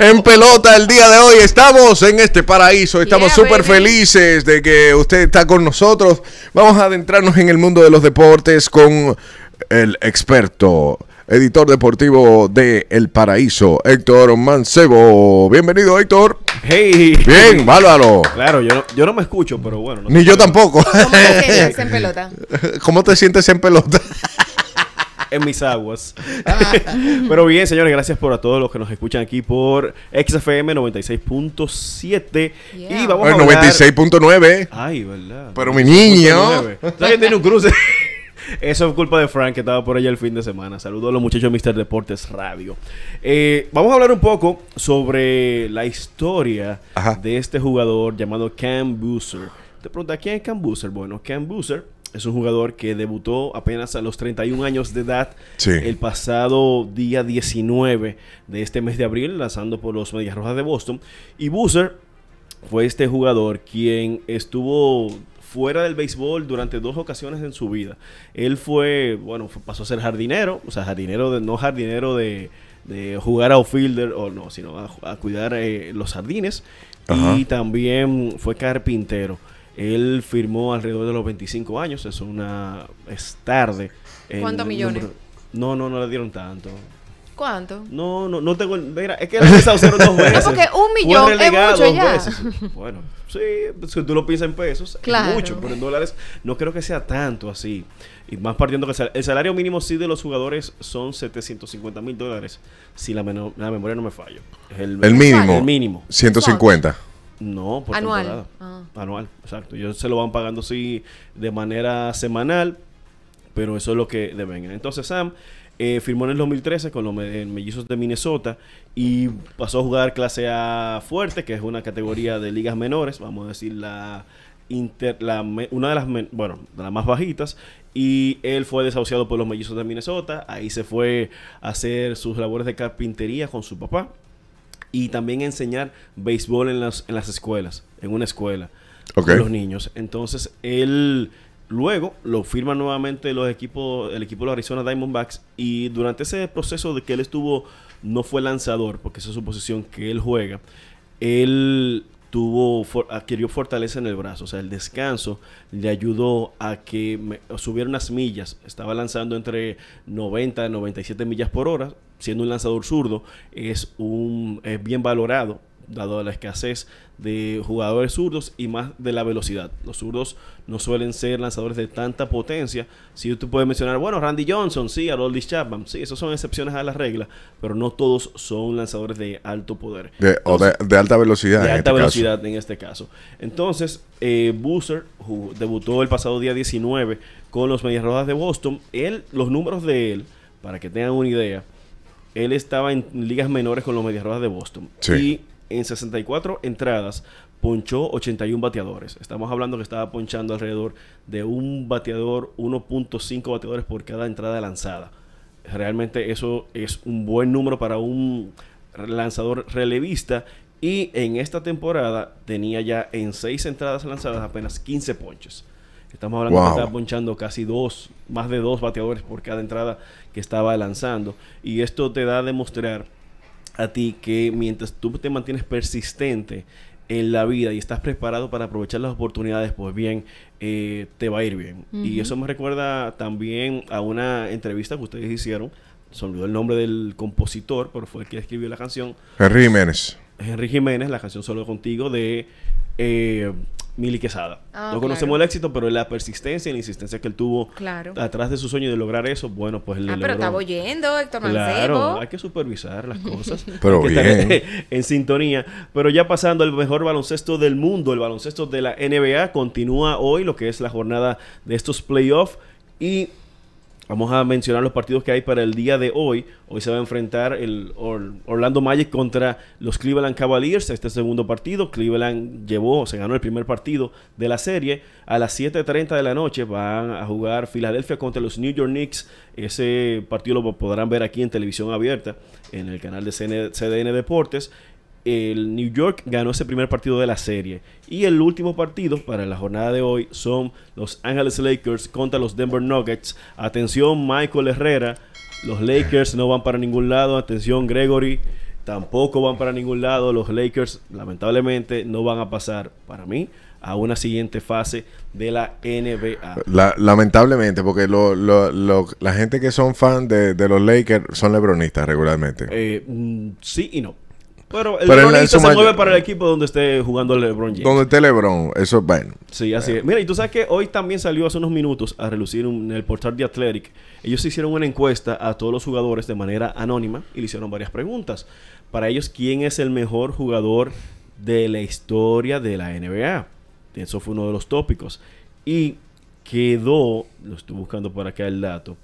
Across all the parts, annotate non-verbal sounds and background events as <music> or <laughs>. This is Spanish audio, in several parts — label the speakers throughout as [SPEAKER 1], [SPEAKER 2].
[SPEAKER 1] en pelota el día de hoy. Estamos en este paraíso. Estamos súper felices de que usted está con nosotros. Vamos a adentrarnos en el mundo de los deportes con el experto, editor deportivo de El Paraíso, Héctor Mancebo. Bienvenido, Héctor. Hey. Bien, bárbaro.
[SPEAKER 2] Claro, yo no, me escucho, pero bueno. Ni yo tampoco. ¿Cómo te sientes en <laughs> pelota?
[SPEAKER 1] ¿Cómo te sientes en pelota?
[SPEAKER 2] mis aguas. <laughs> Pero bien, señores, gracias por a todos los que nos escuchan aquí por XFM 96.7 y vamos a hablar... 96.9. Ay, verdad. Pero mi niño. ¿Sabes tiene un cruce? <laughs> Eso es culpa de Frank que estaba por allá el fin de semana. Saludos a los muchachos de Mr. Deportes Radio. Eh, vamos a hablar un poco sobre la historia de este jugador llamado Cam Boozer. Te pregunta, ¿quién es Cam Boozer? Bueno, Cam Boozer es un jugador que debutó apenas a los 31 años de edad el pasado día 19 de este mes de abril, lanzando por los Medias Rojas de Boston. Y Boozer fue este jugador quien estuvo fuera del béisbol durante dos ocasiones en su vida. Él fue, bueno, pasó a ser jardinero, o sea, jardinero no jardinero de, jugar a outfielder o no, sino a, cuidar eh, los jardines. Y también fue carpintero. Él firmó alrededor de los 25 años, es una es tarde. ¿Cuántos millones? no, no, no le dieron tanto. ¿Cuánto? No, no, no tengo. Mira, es que está cero <laughs> dos veces. No, porque un millón es mucho ya. Bueno, sí, si tú lo piensas en pesos, claro. es mucho, pero en dólares no creo que sea tanto así. Y más partiendo que el, salario mínimo sí de los jugadores son 750 mil dólares, si la, memoria no me falla. El, el, mínimo. El mínimo. 150. No, por anual. Ah. Anual, exacto. Ellos se lo van pagando sí de manera semanal, pero eso es lo que deben. Entonces Sam eh, firmó en el 2013 con los eh, Mellizos de Minnesota y pasó a jugar clase A fuerte, que es una categoría de ligas menores, vamos a decir la, una de las bueno, de las más bajitas y él fue desahuciado por los Mellizos de Minnesota, ahí se fue a hacer sus labores de carpintería con su papá y también enseñar béisbol en las, en las escuelas, en una escuela, okay. los niños. Entonces, él luego lo firma nuevamente los equipos, el equipo de los Arizona Diamondbacks y durante ese proceso de que él estuvo, no fue lanzador, porque esa es su posición que él juega, él tuvo adquirió fortaleza en el brazo, o sea, el descanso le ayudó a que subiera unas millas, estaba lanzando entre 90 y 97 millas por hora, siendo un lanzador zurdo, es un es bien valorado dado la escasez de jugadores zurdos y más de la velocidad. Los zurdos no suelen ser lanzadores de tanta potencia. Si tú puedes mencionar, bueno, Randy Johnson, sí, Aroldis Chapman, sí, esos son excepciones a la regla, pero no todos son lanzadores de alto poder. De,
[SPEAKER 1] o de, alta velocidad. De alta este velocidad
[SPEAKER 2] en este caso. Entonces, eh, Boozer debutó el pasado día 19 con los Medias Rodas de Boston. Él, los números de él, para que tengan una idea, él estaba en ligas menores con los Medias Rodas de Boston. Sí. Y en 64 entradas ponchó 81 bateadores. Estamos hablando que estaba ponchando alrededor de un bateador, 1.5 bateadores por cada entrada lanzada. Realmente eso es un buen número para un lanzador relevista. Y en esta temporada tenía ya en 6 entradas lanzadas apenas 15 ponches. Estamos hablando que estaba ponchando casi dos, más de dos bateadores por cada entrada que estaba lanzando. Y esto te da a demostrar a ti que mientras tú te mantienes persistente en la vida y estás preparado para aprovechar las oportunidades, pues bien, eh, te va a ir bien. Y eso me recuerda también a una entrevista que ustedes hicieron. Se olvidó el nombre del compositor, pero fue el que escribió la canción.
[SPEAKER 1] Henry Jiménez.
[SPEAKER 2] Henry Jiménez, la canción Solo Contigo de eh, Mili Quesada. Ah, no conocemos el éxito, pero la persistencia y la insistencia que él tuvo atrás de su sueño de lograr eso, bueno, pues Ah, pero estaba oyendo, Héctor Mancebo. Claro, hay que supervisar las <laughs> cosas. pero bien. <laughs> En, sintonía. Pero ya pasando el mejor baloncesto del mundo, el baloncesto de la NBA continúa hoy, lo que es la jornada de estos playoffs. Y Vamos a mencionar los partidos que hay para el día de hoy. Hoy se va a enfrentar el Orlando Magic contra los Cleveland Cavaliers. Este segundo partido, Cleveland llevó, se ganó el primer partido de la serie. A las 7.30 de la noche van a jugar Filadelfia contra los New York Knicks. Ese partido lo podrán ver aquí en televisión abierta, en el canal de CDN Deportes el New York ganó ese primer partido de la serie. Y el último partido para la jornada de hoy son los Angeles Lakers contra los Denver Nuggets. Atención, Michael Herrera. Los Lakers no van para ningún lado. Atención, Gregory. Tampoco van para ningún lado. Los Lakers, lamentablemente, no van a pasar, para mí, a una siguiente fase de la NBA.
[SPEAKER 1] lamentablemente, porque la gente que son fan de, los Lakers son lebronistas regularmente.
[SPEAKER 2] Eh, mm, sí y no. Pero el Pero se mueve para el equipo donde esté jugando LeBron James. Donde esté LeBron, eso es bueno. Sí, así es. Mira, y tú sabes que hoy también salió hace unos minutos a relucir en el portal de Athletic. Ellos hicieron una encuesta a todos los jugadores de manera anónima y le hicieron varias preguntas. Para ellos, ¿quién es el mejor jugador de la historia de la NBA? Eso fue uno de los tópicos. Y quedó, lo estoy buscando por acá el dato,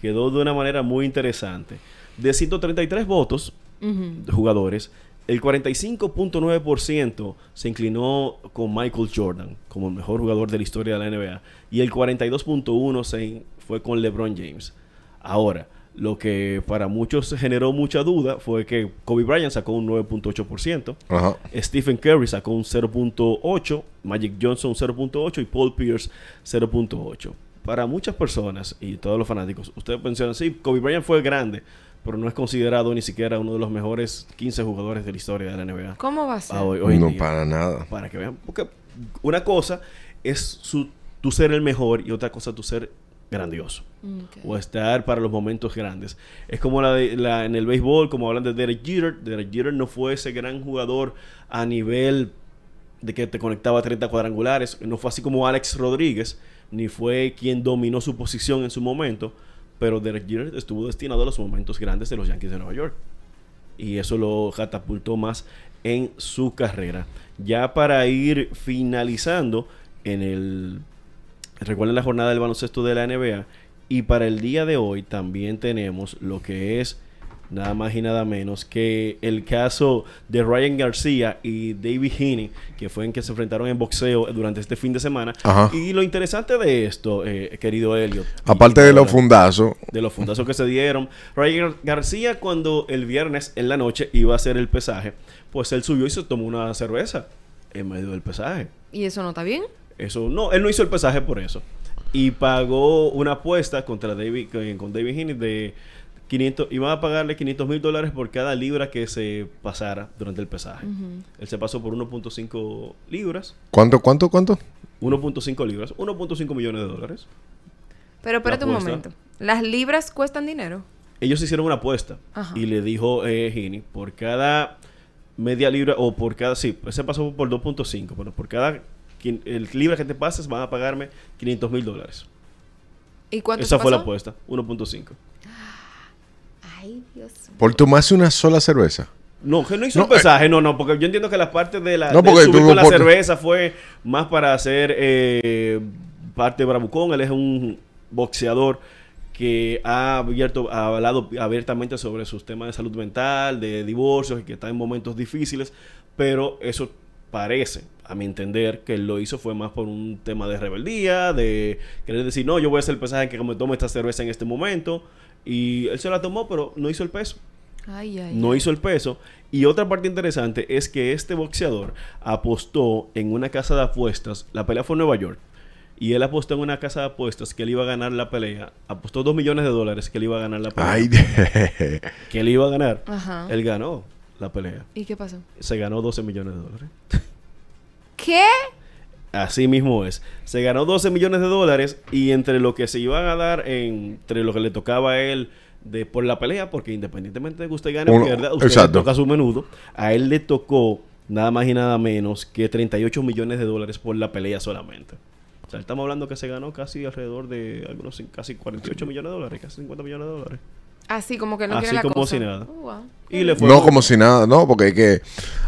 [SPEAKER 2] quedó de una manera muy interesante. De 133 votos, de jugadores, el 45.9% se inclinó con Michael Jordan como el mejor jugador de la historia de la NBA y el 42.1% fue con LeBron James. Ahora, lo que para muchos generó mucha duda fue que Kobe Bryant sacó un 9.8%, Stephen Curry sacó un 0.8%, Magic Johnson 0.8% y Paul Pierce 0.8%. Para muchas personas y todos los fanáticos, ustedes pensaron sí, Kobe Bryant fue grande, pero no es considerado ni siquiera uno de los mejores 15 jugadores de la historia de la NBA. ¿Cómo va a ser? Ah, no, para nada. Para que vean, porque una cosa es tu ser el mejor y otra cosa tu ser grandioso. Mm, o estar para los momentos grandes. Es como la, de, la en el béisbol, como hablan de Derek Jeter. Derek Jeter no fue ese gran jugador a nivel de que te conectaba a 30 cuadrangulares. No fue así como Alex Rodríguez, ni fue quien dominó su posición en su momento pero Derek Jeter estuvo destinado a los momentos grandes de los Yankees de Nueva York. Y eso lo catapultó más en su carrera. Ya para ir finalizando en el... Recuerden la jornada del baloncesto de la NBA. Y para el día de hoy también tenemos lo que es nada más y nada menos que el caso de Ryan García y David Heaney, que fue en que se enfrentaron en boxeo durante este fin de semana. Y lo interesante de esto, eh, querido Elliot. Aparte de los fundazos. De los fundazos que se dieron. Ryan García, cuando el viernes en la noche iba a hacer el pesaje, pues él subió y se tomó una cerveza en medio del pesaje. ¿Y eso no está bien? Eso no, él no hizo el pesaje por eso. Y pagó una apuesta contra David, eh, con David Heaney de y van a pagarle 500 mil dólares por cada libra que se pasara durante el pesaje. Él se pasó por 1.5 libras.
[SPEAKER 1] ¿Cuánto, cuánto, cuánto?
[SPEAKER 2] 1.5 libras, 1.5 millones de dólares. Pero espérate un momento. ¿Las libras cuestan dinero? Ellos hicieron una apuesta y le dijo eh, Gini, por cada media libra o por cada, sí, se pasó por 2.5, pero por cada libra que te pases van a pagarme 500 mil dólares. ¿Y cuánto Esa fue la apuesta, 1.5.
[SPEAKER 1] ¿Por tomarse una sola cerveza?
[SPEAKER 2] No, que no hizo un eh, pesaje, no, no, porque yo entiendo que la parte de la, con la cerveza fue más para hacer eh, parte de Bravucón. Él es un boxeador que ha abierto, ha hablado abiertamente sobre sus temas de salud mental, de divorcios y que está en momentos difíciles, pero eso parece, a mi entender, que lo hizo fue más por un tema de rebeldía, de querer decir, no, yo voy a hacer el pesaje que me tome esta cerveza en este momento. Y él se la tomó, pero no hizo el peso. Ay, ay, no hizo el peso. Y otra parte interesante es que este boxeador apostó en una casa de apuestas. La pelea fue en Nueva York. Y él apostó en una casa de apuestas que él iba a ganar la pelea. Apostó dos millones de dólares que él iba a ganar la pelea. Ay,
[SPEAKER 1] <laughs>
[SPEAKER 2] que él iba a ganar. Ajá. Él ganó la pelea. ¿Y qué pasó? Se ganó 12 millones de dólares. ¿Qué? Así mismo es. Se ganó 12 millones de dólares y entre lo que se iba a dar, entre lo que le tocaba a él de por la pelea, porque independientemente de que usted gane o pierda, usted toca su menudo, a él le tocó nada más y nada menos que 38 millones de dólares por la pelea solamente. O sea, estamos hablando que se ganó casi alrededor de algunos casi 48 millones de dólares, casi 50 millones de dólares. Así ah, como que no quiere la como si nada. Oh, no como
[SPEAKER 1] si nada, no, porque hay que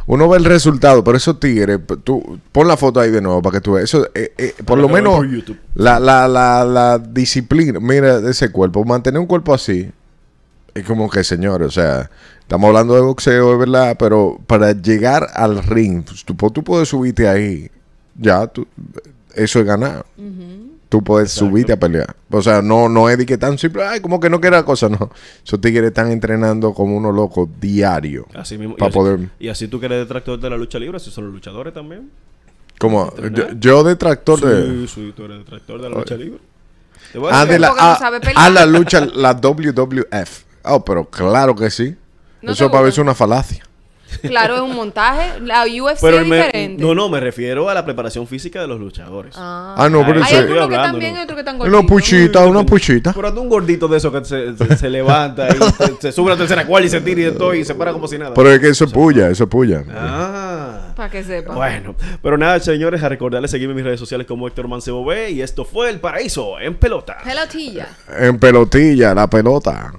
[SPEAKER 1] uno ve el resultado, pero esos tigres, tú pon la foto ahí de nuevo para que tú veas. Eso, eh, eh, por lo menos la, la, la, disciplina, mira ese cuerpo, mantener un cuerpo así es como que señor, o sea, estamos hablando de boxeo, de verdad, pero para llegar al ring, pues, tú, pues, tú puedes subirte ahí, ya, tú, eso es ganar tú puedes subirte a pelear. O sea, no, no es que tan simple, ay, como que no quiera cosa, no. Esos tigres están entrenando como unos locos diario. Así mismo. Para y poder.
[SPEAKER 2] y así tú quieres detractor de la lucha libre, si son los luchadores también.
[SPEAKER 1] Como, yo, detractor de. Sí,
[SPEAKER 2] sí, tú eres detractor de la lucha libre. ¿Te voy a, ah, la, ah, ah, la lucha,
[SPEAKER 1] la WWF. Oh, pero claro que sí. Eso para ver es una falacia.
[SPEAKER 2] Claro, es un montaje. La UFC es diferente. no, no, me refiero a la preparación física de los luchadores. Ah, ah no, pero Hay que también, bien otro que están gorditos. Una puchita, una puchita. Pero un gordito de esos que se, <laughs> levanta y se, sube a la tercera cual y se tira y y se para como si nada. Pero es que
[SPEAKER 1] eso es puya, eso es puya.
[SPEAKER 2] Ah. Para que sepa. Bueno, pero nada, señores, a recordarles seguirme en mis redes sociales como Héctor Mancebo B y esto fue El Paraíso en pelota. Pelotilla.
[SPEAKER 1] En pelotilla, la pelota.